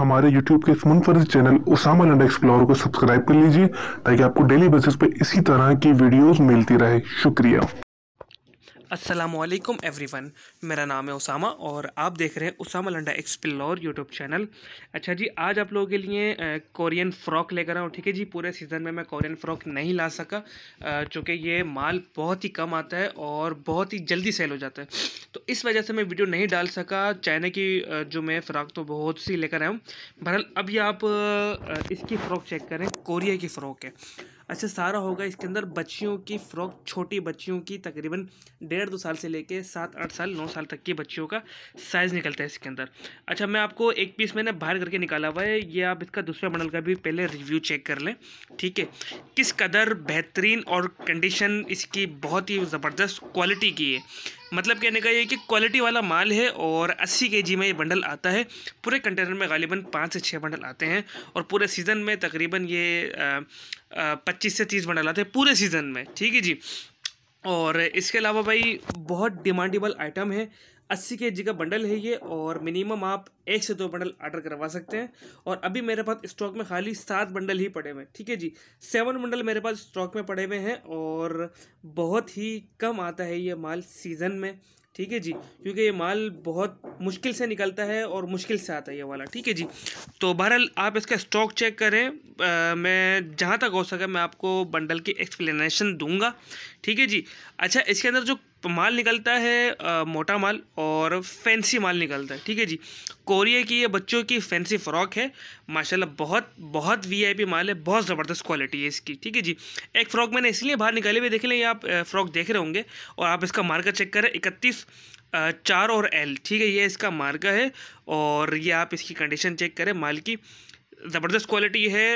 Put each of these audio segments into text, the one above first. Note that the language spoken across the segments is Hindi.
हमारे यूट्यूब के मुनफरद चैनल उसामा लंडा एक्सप्लोर को सब्सक्राइब कर लीजिए ताकि आपको डेली बेसिस पे इसी तरह की वीडियोस मिलती रहे शुक्रिया असलम वन मेरा नाम है उसामा और आप देख रहे हैं Usama Landa explore YouTube channel अच्छा जी आज आप लोगों के लिए कोरियन फ़्रॉक लेकर आऊँ ठीक है जी पूरे सीज़न में मैं कोरियन फ़्रॉक नहीं ला सका चूँकि ये माल बहुत ही कम आता है और बहुत ही जल्दी सेल हो जाता है तो इस वजह से मैं वीडियो नहीं डाल सका चाइना की जो मैं फ़्रॉक तो बहुत सी लेकर आया हूँ बहरहाल अभी आप इसकी फ़्रॉक चेक करें कोरिया की फ़्रॉक है अच्छा सारा होगा इसके अंदर बच्चियों की फ्रॉक छोटी बच्चियों की तकरीबन डेढ़ दो साल से लेके सात आठ साल नौ साल तक की बच्चियों का साइज़ निकलता है इसके अंदर अच्छा मैं आपको एक पीस मैंने बाहर करके निकाला हुआ है ये आप इसका दूसरे मॉडल का भी पहले रिव्यू चेक कर लें ठीक है किस कदर बेहतरीन और कंडीशन इसकी बहुत ही ज़बरदस्त क्वालिटी की है मतलब कहने का ये कि क्वालिटी वाला माल है और 80 के में ये बंडल आता है पूरे कंटेनर में गालिबा पाँच से छः बंडल आते हैं और पूरे सीज़न में तकरीबन ये पच्चीस से तीस बंडल आते हैं पूरे सीज़न में ठीक है जी और इसके अलावा भाई बहुत डिमांडेबल आइटम है अस्सी के जी का बंडल है ये और मिनिमम आप एक से दो बंडल आर्डर करवा सकते हैं और अभी मेरे पास स्टॉक में खाली सात बंडल ही पड़े हुए हैं ठीक है जी सेवन बंडल मेरे पास स्टॉक में पड़े हुए हैं और बहुत ही कम आता है ये माल सीज़न में ठीक है जी क्योंकि ये माल बहुत मुश्किल से निकलता है और मुश्किल से आता है ये वाला ठीक है जी तो बहरहाल आप इसका स्टॉक चेक करें आ, मैं जहाँ तक हो सका मैं आपको बंडल की एक्सप्लेनेशन दूंगा ठीक है जी अच्छा इसके अंदर जो माल निकलता है आ, मोटा माल और फैंसी माल निकलता है ठीक है जी कोरिया की ये बच्चों की फैंसी फ़्रॉक है माशाल्लाह बहुत बहुत वीआईपी माल है बहुत ज़बरदस्त क्वालिटी है इसकी ठीक है जी एक फ़्रॉक मैंने इसलिए बाहर निकाली हुई देख लें आप फ़्रॉक देख रहे होंगे और आप इसका मार्का चेक करें इकतीस चार और एल ठीक है ये इसका मार्का है और ये आप इसकी कंडीशन चेक करें माल की ज़बरदस्त क्वालिटी है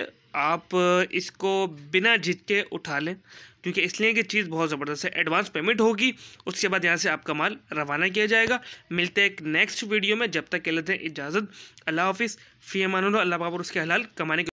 आप इसको बिना जीत के उठा लें क्योंकि इसलिए कि चीज़ बहुत ज़बरदस्त है एडवांस पेमेंट होगी उसके बाद यहाँ से आपका माल रवाना किया जाएगा मिलते हैं एक नेक्स्ट वीडियो में जब तक के लेते हैं इजाज़त अल्लाह हाफिज़ फ़ी अमान अल्लाह बाबर उसके हलाल कमाने